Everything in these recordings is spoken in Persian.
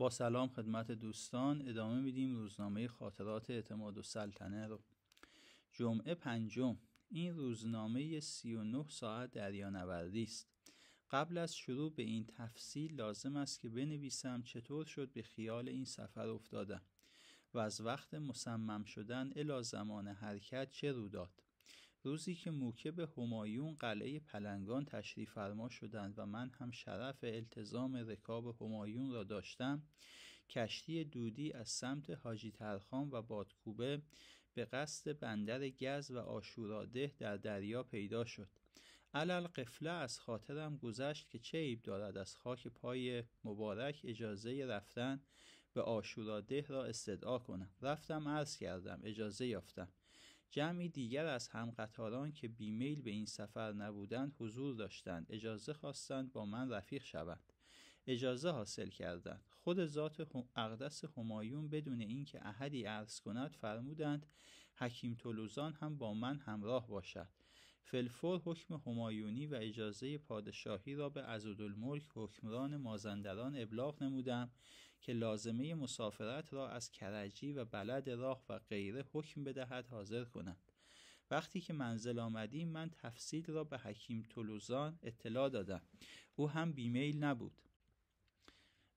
با سلام خدمت دوستان ادامه میدیم روزنامه خاطرات اعتماد و سلطنه رو جمعه پنجم این روزنامه 39 ساعت دریانوردی است قبل از شروع به این تفصیل لازم است که بنویسم چطور شد به خیال این سفر افتادم و از وقت مصمم شدن الا زمان حرکت چه رو داد روزی که موکب همایون قلعه پلنگان تشریف فرما شدند و من هم شرف التزام رکاب همایون را داشتم کشتی دودی از سمت حاجی ترخان و بادکوبه به قصد بندر گز و آشوراده در دریا پیدا شد علل قفله از خاطرم گذشت که چه عیب دارد از خاک پای مبارک اجازه رفتن به آشوراده را استدعا کنم رفتم عرض کردم اجازه یافتم جمعی دیگر از همقطاران که بیمیل به این سفر نبودند حضور داشتند اجازه خواستند با من رفیق شوند اجازه حاصل کردند خود ذات اقدس همایون بدون اینکه احدی عرض کند فرمودند حکیم تلوزان هم با من همراه باشد فلفور حکم همایونی و اجازه پادشاهی را به عزودالملک حکمران مازندران ابلاغ نمودم که لازمه مسافرت را از کرجی و بلد راه و غیره حکم بدهد حاضر کنند وقتی که منزل آمدیم من تفصیل را به حکیم تولوزان اطلاع دادم او هم بیمیل نبود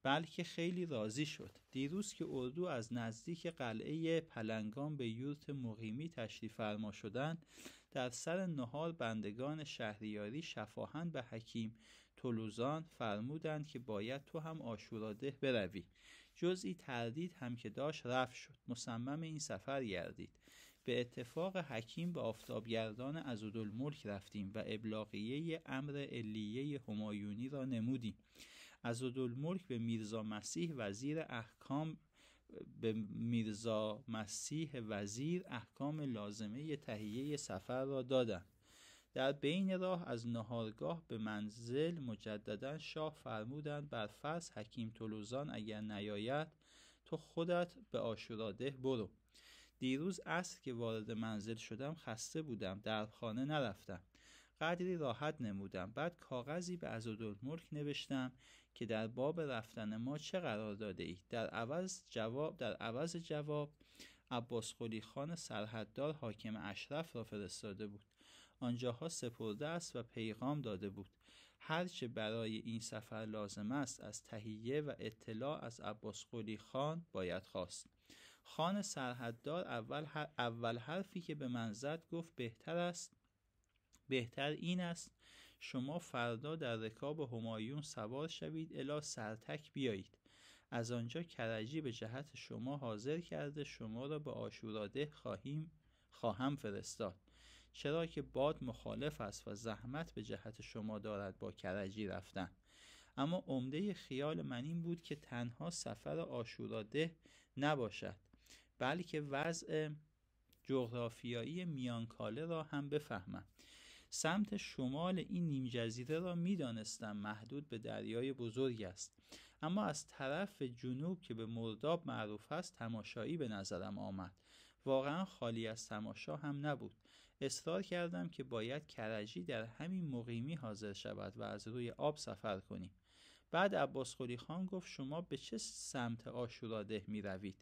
بلکه خیلی راضی شد دیروز که اردو از نزدیک قلعه پلنگان به یورت مقیمی تشریف فرما شدند در سر نهار بندگان شهریاری شفاهن به حکیم تولوزان فرمودند که باید تو هم آشوراده بروی جزئی تردید هم که داشت رفت شد مصمم این سفر گردید به اتفاق حکیم به آفتابگردان ملک رفتیم و ابلاغیه امر علیه همایونی را نمودیم ملک به میرزا مسیح وزیر احکام به میرزا مسیح وزیر احکام لازمه تهیه سفر را دادند در بین راه از نهارگاه به منزل مجددا شاه فرمودند بر فرض حکیم تلوزان اگر نیاید تو خودت به آشوراده برو دیروز است که وارد منزل شدم خسته بودم در خانه نرفتم قدری راحت نمودم بعد کاغذی به ازادالملک نوشتم که در باب رفتن ما چه قرار داده ای در عوض جواب در عوض جواب عباس قلی خان سرحددار حاکم اشرف را فرستاده بود آنجاها سپرده است و پیغام داده بود هرچه برای این سفر لازم است از تهیه و اطلاع از عباس قلی خان باید خواست خان سرحددار اول, اول حرفی که به من زد گفت بهتر است بهتر این است شما فردا در رکاب همایون سوار شوید الا سرتک بیایید از آنجا کرجی به جهت شما حاضر کرده شما را به آشوراده خواهیم خواهم فرستاد چرا که باد مخالف است و زحمت به جهت شما دارد با کرجی رفتن اما عمده خیال من این بود که تنها سفر آشوراده نباشد بلکه وضع جغرافیایی میانکاله را هم بفهمم سمت شمال این نیم جزیره را میدانستم محدود به دریای بزرگ است اما از طرف جنوب که به مرداب معروف است تماشایی به نظرم آمد واقعا خالی از تماشا هم نبود اصرار کردم که باید کرجی در همین مقیمی حاضر شود و از روی آب سفر کنیم بعد عباس خولی خان گفت شما به چه سمت آشوراده می روید؟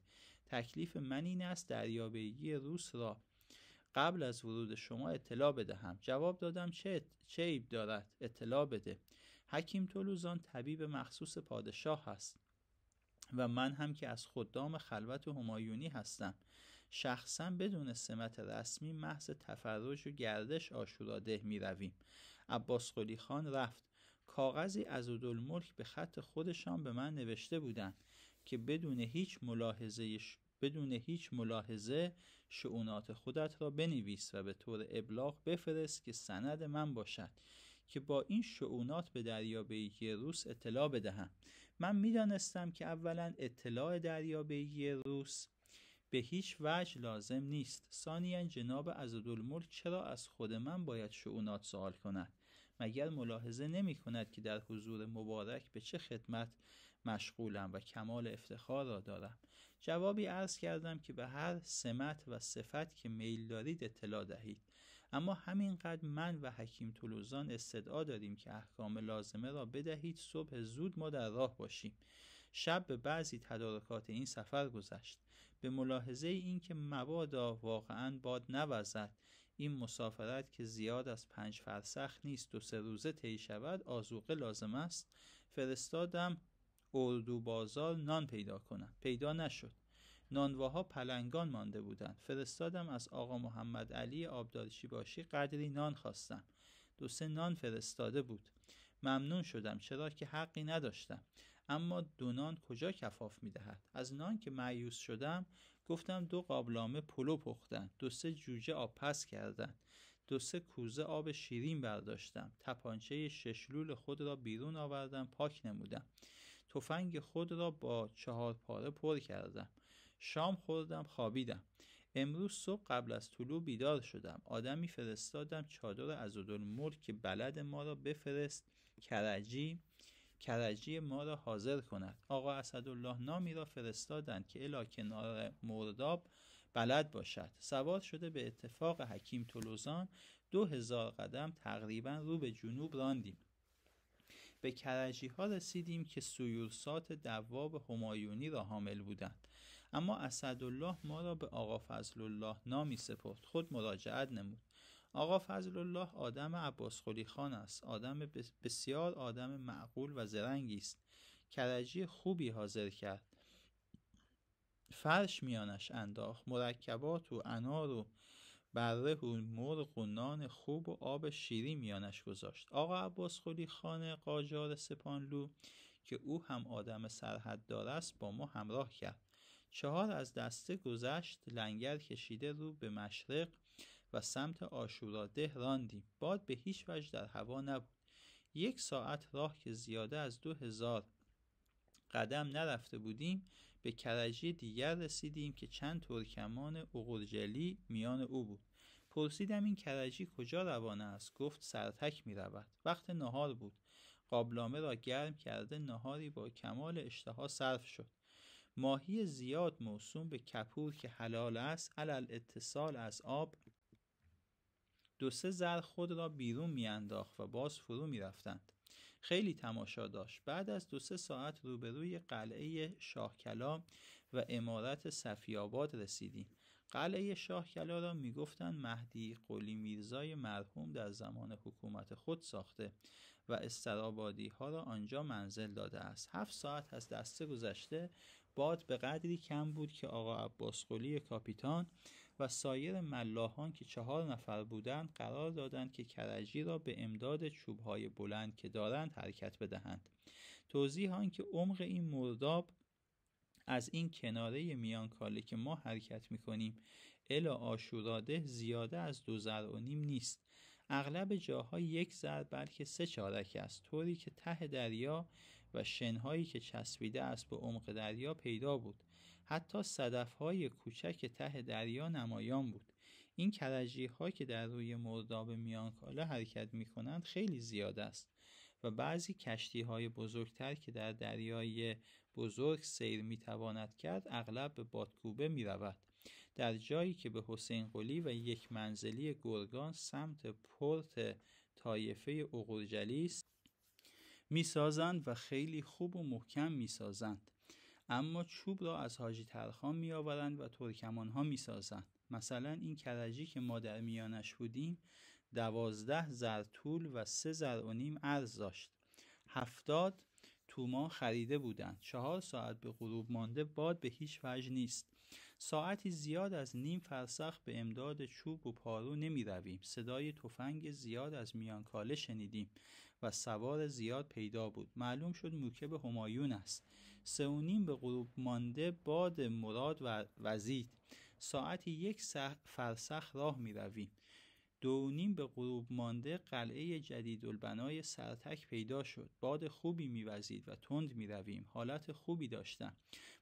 تکلیف من این است دریابیگی روس را قبل از ورود شما اطلاع بدهم جواب دادم چه, چه عیب دارد اطلاع بده حکیم تولوزان طبیب مخصوص پادشاه است و من هم که از خدام خلوت همایونی هستم شخصا بدون سمت رسمی محض تفرج و گردش آشوراده می رویم عباس قلی خان رفت کاغذی از ملک به خط خودشان به من نوشته بودند که بدون هیچ ملاحظه بدون هیچ ملاحظه شعونات خودت را بنویس و به طور ابلاغ بفرست که سند من باشد که با این شعونات به بیگی روس اطلاع بدهم من میدانستم که اولا اطلاع بیگی روس به هیچ وجه لازم نیست ثانیا جناب عزدالملک چرا از خود من باید شعونات سوال کند مگر ملاحظه نمی کند که در حضور مبارک به چه خدمت مشغولم و کمال افتخار را دارم جوابی عرض کردم که به هر سمت و صفت که میل دارید اطلاع دهید اما همینقدر من و حکیم طولوزان استدعا داریم که احکام لازمه را بدهید صبح زود ما در راه باشیم شب به بعضی تدارکات این سفر گذشت به ملاحظه اینکه مبادا واقعا باد نوزد این مسافرت که زیاد از پنج فرسخ نیست دو سه روزه طی شود آزوقه لازم است فرستادم اردو بازار نان پیدا کنم پیدا نشد نانواها پلنگان مانده بودند فرستادم از آقا محمد علی آبدارچی باشی قدری نان خواستم دو سه نان فرستاده بود ممنون شدم چرا که حقی نداشتم اما دو نان کجا کفاف میدهد از نان که معیوس شدم گفتم دو قابلامه پلو پختن دو سه جوجه آب پس کردن دو سه کوزه آب شیرین برداشتم تپانچه ششلول خود را بیرون آوردم پاک نمودم تفنگ خود را با چهار پاره پر کردم شام خوردم خوابیدم امروز صبح قبل از طلوع بیدار شدم آدمی فرستادم چادر از که بلد ما را بفرست کرجی کرجی ما را حاضر کند آقا اسدالله نامی را فرستادند که الا کنار مرداب بلد باشد سوار شده به اتفاق حکیم تلوزان دو هزار قدم تقریبا رو به جنوب راندیم به کرجی ها رسیدیم که سیورسات دواب همایونی را حامل بودند اما اسدالله ما را به آقا فضل الله نامی سپرد خود مراجعت نمود آقا فضل الله آدم عباس خان است آدم بسیار آدم معقول و زرنگی است کرجی خوبی حاضر کرد فرش میانش انداخت مرکبات و انار و بره مرغ و نان خوب و آب شیری میانش گذاشت آقا عباس خلی خانه قاجار سپانلو که او هم آدم سرحد دارست است با ما همراه کرد چهار از دسته گذشت لنگر کشیده رو به مشرق و سمت آشورا ده راندیم باد به هیچ وجه در هوا نبود یک ساعت راه که زیاده از دو هزار قدم نرفته بودیم به کرجی دیگر رسیدیم که چند ترکمان اغرجلی میان او بود پرسیدم این کرجی کجا روانه است گفت سرتک می رود وقت نهار بود قابلامه را گرم کرده نهاری با کمال اشتها صرف شد ماهی زیاد موسوم به کپور که حلال است علال اتصال از آب دو سه زر خود را بیرون میانداخت و باز فرو رفتند. خیلی تماشا داشت بعد از دو سه ساعت روبروی قلعه شاه کلام و امارت صفیاباد رسیدیم قلعه شاه کلا را میگفتند مهدی قلی میرزای مرحوم در زمان حکومت خود ساخته و استرابادی ها را آنجا منزل داده است هفت ساعت از دسته گذشته باد به قدری کم بود که آقا عباس قلی کاپیتان و سایر ملاحان که چهار نفر بودند قرار دادند که کرجی را به امداد چوبهای بلند که دارند حرکت بدهند توضیح آن که عمق این مرداب از این کناره کاله که ما حرکت میکنیم الا آشوراده زیاده از دو زر و نیم نیست اغلب جاها یک زر بلکه سه چارک است طوری که ته دریا و شنهایی که چسبیده است به عمق دریا پیدا بود حتی صدف های کوچک ته دریا نمایان بود این کرجی که در روی مرداب میانکاله حرکت می کنند خیلی زیاد است و بعضی کشتی های بزرگتر که در دریای بزرگ سیر می تواند کرد اغلب به بادکوبه می رود در جایی که به حسین قلی و یک منزلی گرگان سمت پورت تایفه اغرجلی است سازند و خیلی خوب و محکم سازند. اما چوب را از حاجی ترخان می و ترکمان ها می سازند. مثلا این کرجی که ما در میانش بودیم دوازده زر طول و سه زر و نیم عرض داشت هفتاد تومان خریده بودند چهار ساعت به غروب مانده باد به هیچ وجه نیست ساعتی زیاد از نیم فرسخ به امداد چوب و پارو نمی رویم صدای تفنگ زیاد از میانکاله شنیدیم و سوار زیاد پیدا بود معلوم شد موکب همایون است سه و نیم به غروب مانده باد مراد و وزید ساعتی یک فرسخ راه می رویم دو نیم به غروب مانده قلعه جدید البنای سرتک پیدا شد باد خوبی میوزید و تند می رویم حالت خوبی داشتم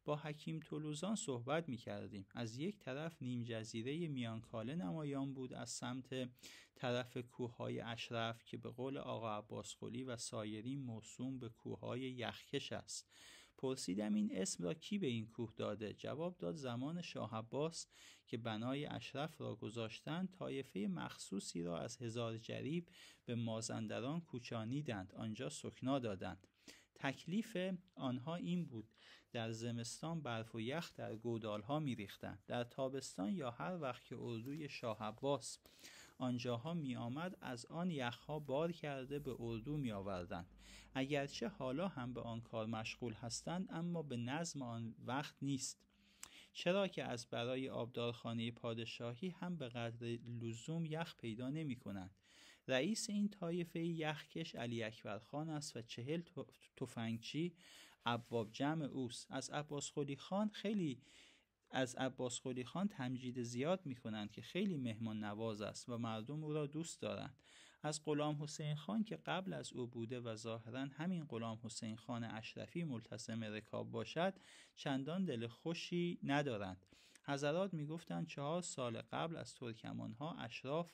با حکیم تولوزان صحبت می کردیم از یک طرف نیم جزیره میانکاله نمایان بود از سمت طرف کوههای اشرف که به قول آقا عباس و سایرین موسوم به کوههای یخکش است پرسیدم این اسم را کی به این کوه داده جواب داد زمان شاه عباس که بنای اشرف را گذاشتند طایفه مخصوصی را از هزار جریب به مازندران کوچانیدند آنجا سکنا دادند تکلیف آنها این بود در زمستان برف و یخ در گودالها میریختند در تابستان یا هر وقت که اردوی شاه عباس آنجاها می آمد از آن یخها بار کرده به اردو می آوردند اگرچه حالا هم به آن کار مشغول هستند اما به نظم آن وقت نیست چرا که از برای آبدارخانه پادشاهی هم به قدر لزوم یخ پیدا نمی کنند. رئیس این طایفه یخکش علی اکبر خان است و چهل تفنگچی ابواب جمع اوست از عباس خودی خان خیلی از عباس قلی خان تمجید زیاد می که خیلی مهمان نواز است و مردم او را دوست دارند از غلام حسین خان که قبل از او بوده و ظاهرا همین غلام حسین خان اشرفی ملتسم رکاب باشد چندان دل خوشی ندارند حضرات میگفتند چهار سال قبل از ترکمان ها اشراف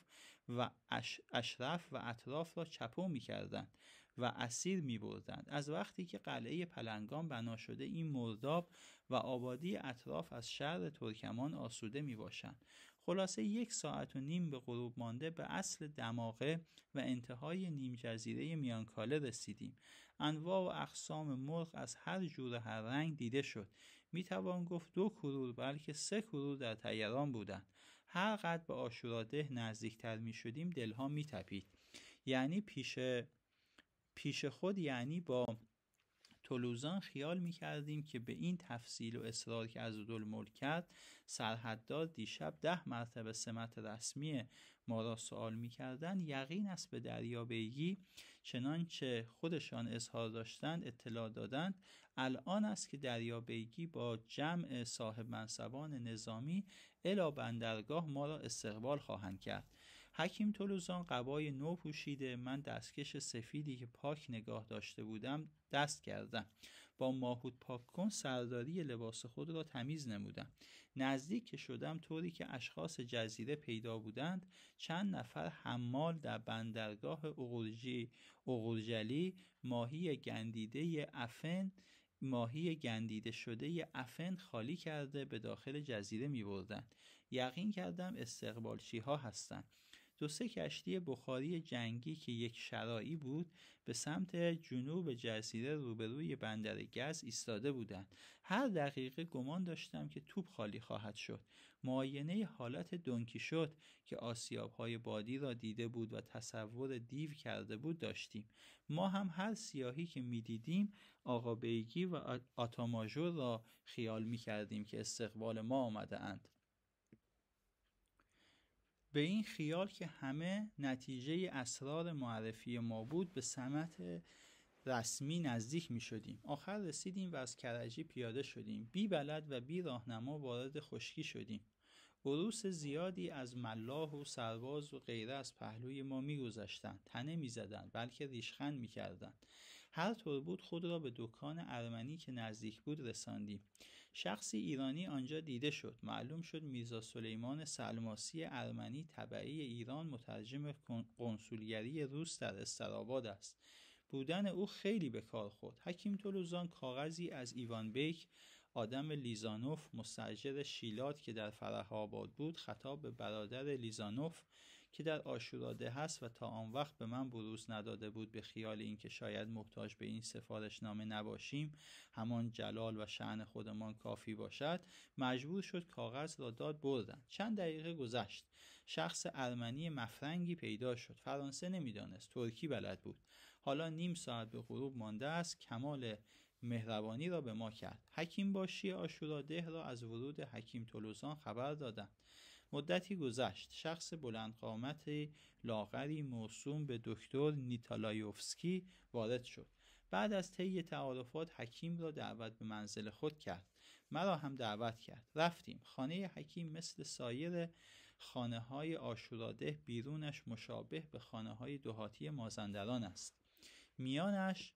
و اش اشرف و اطراف را چپو میکردند و اسیر میبردند از وقتی که قلعه پلنگان بنا شده این مرداب و آبادی اطراف از شهر ترکمان آسوده میباشند خلاصه یک ساعت و نیم به غروب مانده به اصل دماغه و انتهای نیم جزیره میانکاله رسیدیم انواع و اقسام مرغ از هر جور هر رنگ دیده شد می توان گفت دو کرور بلکه سه کرور در تیران بودند هر قد به آشوراده نزدیکتر می شدیم دلها می تپید یعنی پیش پیش خود یعنی با تولوزان خیال میکردیم که به این تفصیل و اصرار که از دول کرد سرحددار دیشب ده مرتبه سمت رسمی ما را سوال میکردند یقین است به دریابیگی چنانچه خودشان اظهار داشتند اطلاع دادند الان است که دریابیگی با جمع صاحب منصبان نظامی الا بندرگاه ما را استقبال خواهند کرد حکیم تولوزان قبای نو پوشیده من دستکش سفیدی که پاک نگاه داشته بودم دست کردم با ماهود پاک کن سرداری لباس خود را تمیز نمودم نزدیک که شدم طوری که اشخاص جزیره پیدا بودند چند نفر حمال در بندرگاه اغورجی اغورجلی ماهی گندیده افن ماهی گندیده شده افن خالی کرده به داخل جزیره می یقین کردم استقبالچی ها هستند دو سه کشتی بخاری جنگی که یک شرایی بود به سمت جنوب جزیره روبروی بندر گز ایستاده بودند هر دقیقه گمان داشتم که توپ خالی خواهد شد معاینه حالت دنکی شد که های بادی را دیده بود و تصور دیو کرده بود داشتیم ما هم هر سیاهی که میدیدیم آقا بیگی و آتاماژور را خیال می کردیم که استقبال ما آمده اند. به این خیال که همه نتیجه اسرار معرفی بود به سمت رسمی نزدیک می شدیم آخر رسیدیم و از کرجی پیاده شدیم بی بلد و بی راهنما وارد خشکی شدیم وروس زیادی از ملاح و سرباز و غیره از پهلوی ما میگذشتند تنه میزدند بلکه ریشخند میکردند هر طور بود خود را به دکان ارمنی که نزدیک بود رساندیم شخصی ایرانی آنجا دیده شد معلوم شد میرزا سلیمان سلماسی ارمنی طبعی ایران مترجم قنسولگری روس در استراباد است بودن او خیلی به کار خورد حکیم تولوزان کاغذی از ایوان بیک آدم لیزانوف مستجر شیلات که در فرح آباد بود خطاب به برادر لیزانوف که در آشوراده هست و تا آن وقت به من بروز نداده بود به خیال اینکه شاید محتاج به این سفارش نامه نباشیم همان جلال و شعن خودمان کافی باشد مجبور شد کاغذ را داد بردن چند دقیقه گذشت شخص ارمنی مفرنگی پیدا شد فرانسه نمیدانست ترکی بلد بود حالا نیم ساعت به غروب مانده است کمال مهربانی را به ما کرد حکیم باشی آشوراده را از ورود حکیم تولوزان خبر دادند مدتی گذشت شخص بلند قامت لاغری موسوم به دکتر نیتالایوفسکی وارد شد بعد از طی تعارفات حکیم را دعوت به منزل خود کرد مرا هم دعوت کرد رفتیم خانه حکیم مثل سایر خانه های آشوراده بیرونش مشابه به خانه های دهاتی مازندران است میانش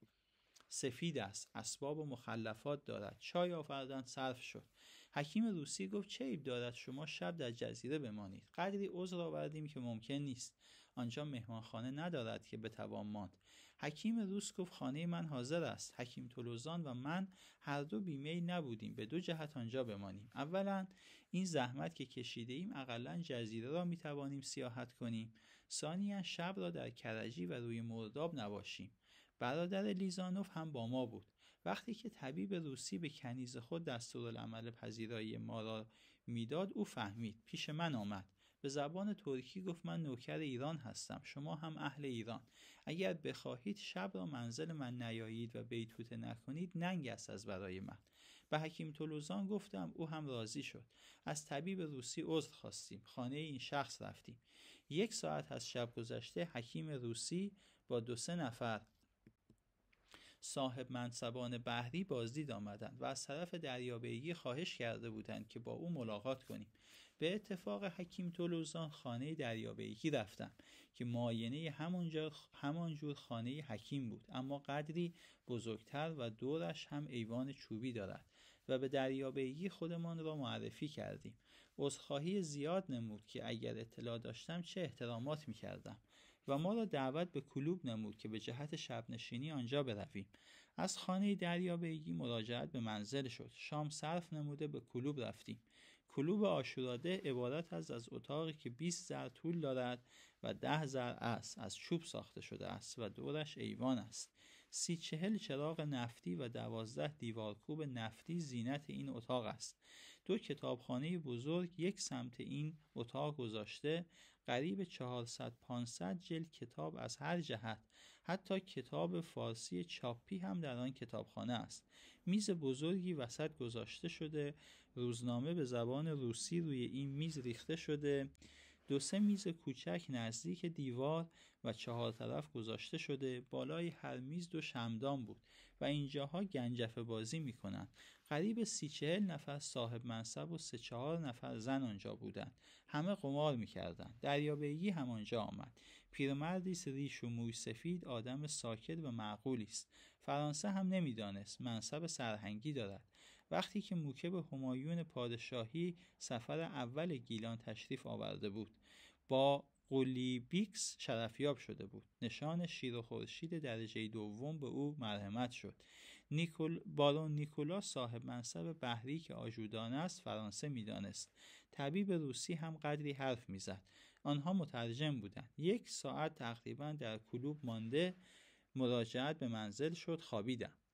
سفید است اسباب و مخلفات دارد چای آوردن صرف شد حکیم روسی گفت چه عیب دارد شما شب در جزیره بمانید قدری عذر آوردیم که ممکن نیست آنجا مهمانخانه ندارد که بتوان ماند حکیم روس گفت خانه من حاضر است حکیم تلوزان و من هر دو بیمیل نبودیم به دو جهت آنجا بمانیم اولا این زحمت که کشیده ایم اقلا جزیره را می توانیم سیاحت کنیم ثانیا شب را در کرجی و روی مرداب نباشیم برادر لیزانوف هم با ما بود وقتی که طبیب روسی به کنیز خود دستورالعمل پذیرایی ما را میداد او فهمید پیش من آمد به زبان ترکی گفت من نوکر ایران هستم شما هم اهل ایران اگر بخواهید شب را منزل من نیایید و بیتوته نکنید ننگ است از برای من به حکیم تولوزان گفتم او هم راضی شد از طبیب روسی عذر خواستیم خانه این شخص رفتیم یک ساعت از شب گذشته حکیم روسی با دو سه نفر صاحب منصبان بحری بازدید آمدند و از طرف دریابیگی خواهش کرده بودند که با او ملاقات کنیم به اتفاق حکیم تولوزان خانه دریابیگی رفتم که معاینه همانجا همانجور خانه حکیم بود اما قدری بزرگتر و دورش هم ایوان چوبی دارد و به دریابیگی خودمان را معرفی کردیم عذرخواهی زیاد نمود که اگر اطلاع داشتم چه احترامات میکردم و ما را دعوت به کلوب نمود که به جهت شبنشینی آنجا برویم از خانه بیگی مراجعت به منزل شد شام صرف نموده به کلوب رفتیم کلوب آشوراده عبارت از از اتاقی که 20 زر طول دارد و 10 زر است از چوب ساخته شده است و دورش ایوان است سی چهل چراغ نفتی و دوازده دیوارکوب نفتی زینت این اتاق است دو کتابخانه بزرگ یک سمت این اتاق گذاشته قریب 400 500 جلد کتاب از هر جهت حتی کتاب فارسی چاپی هم در آن کتابخانه است میز بزرگی وسط گذاشته شده روزنامه به زبان روسی روی این میز ریخته شده دو سه میز کوچک نزدیک دیوار و چهار طرف گذاشته شده بالای هر میز دو شمدان بود و اینجاها گنجفه بازی میکنند قریب سی چهل نفر صاحب منصب و سه چهار نفر زن آنجا بودند همه قمار میکردند دریابیگی هم آنجا آمد پیرمردی ریش و موی سفید آدم ساکت و معقولی است فرانسه هم نمیدانست منصب سرهنگی دارد وقتی که موکب همایون پادشاهی سفر اول گیلان تشریف آورده بود با بیکس شرفیاب شده بود نشان شیر و خورشید درجه دوم به او مرحمت شد نیکول بارون نیکولا صاحب منصب بحری که آجودان است فرانسه میدانست طبیب روسی هم قدری حرف میزد آنها مترجم بودند یک ساعت تقریبا در کلوب مانده مراجعت به منزل شد خوابیدم